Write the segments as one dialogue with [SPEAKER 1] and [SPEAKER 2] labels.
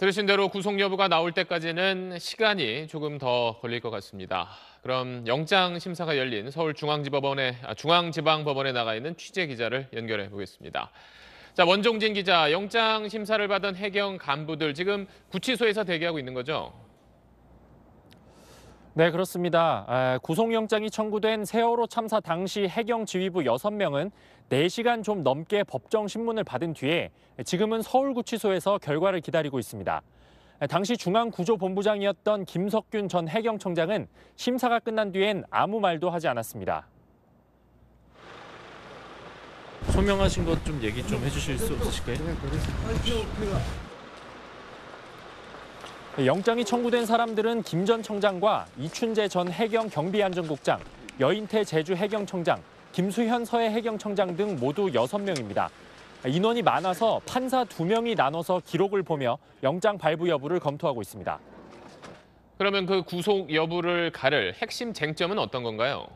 [SPEAKER 1] 들으신 대로 구속 여부가 나올 때까지는 시간이 조금 더 걸릴 것 같습니다. 그럼 영장 심사가 열린 서울중앙지법원에 아, 중앙지방법원에 나가 있는 취재 기자를 연결해 보겠습니다. 자, 원종진 기자, 영장 심사를 받은 해경 간부들 지금 구치소에서 대기하고 있는 거죠?
[SPEAKER 2] 네, 그렇습니다. 아, 구속영장이 청구된 세월호 참사 당시 해경 지휘부 6명은 4시간 좀 넘게 법정 신문을 받은 뒤에 지금은 서울구치소에서 결과를 기다리고 있습니다. 당시 중앙구조본부장이었던 김석균 전 해경청장은 심사가 끝난 뒤엔 아무 말도 하지 않았습니다. 소명하신 것 좀 얘기 좀 해주실 수 없으실까요? 네, 영장이 청구된 사람들은 김 전 청장과 이춘재 전 해경 경비안전국장, 여인태 제주 해경청장, 김수현 서해 해경청장 등 모두 6명입니다. 인원이 많아서 판사 2명이 나눠서 기록을 보며 영장 발부 여부를 검토하고 있습니다.
[SPEAKER 1] 그러면 그 구속 여부를 가를 핵심 쟁점은 어떤 건가요?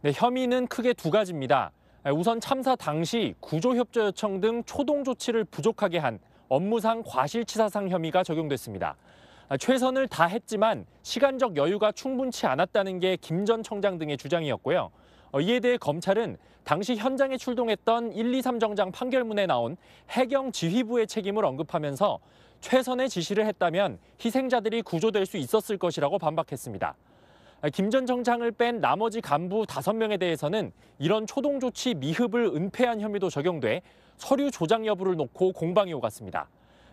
[SPEAKER 2] 네, 혐의는 크게 두 가지입니다. 우선 참사 당시 구조협조 요청 등 초동 조치를 부족하게 한 업무상 과실치사상 혐의가 적용됐습니다. 아, 최선을 다했지만 시간적 여유가 충분치 않았다는 게 김 전 청장 등의 주장이었고요. 어, 이에 대해 검찰은 당시 현장에 출동했던 1, 2, 3정장 판결문에 나온 해경 지휘부의 책임을 언급하면서 최선의 지시를 했다면 희생자들이 구조될 수 있었을 것이라고 반박했습니다. 아, 김전 청장을 뺀 나머지 간부 5명에 대해서는 이런 초동 조치 미흡을 은폐한 혐의도 적용돼 서류 조작 여부를 놓고 공방이 오갔습니다.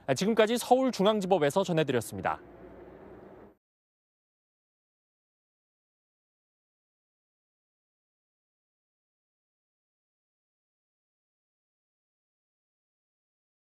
[SPEAKER 1] 아, 지금까지 서울중앙지법에서 전해드렸습니다.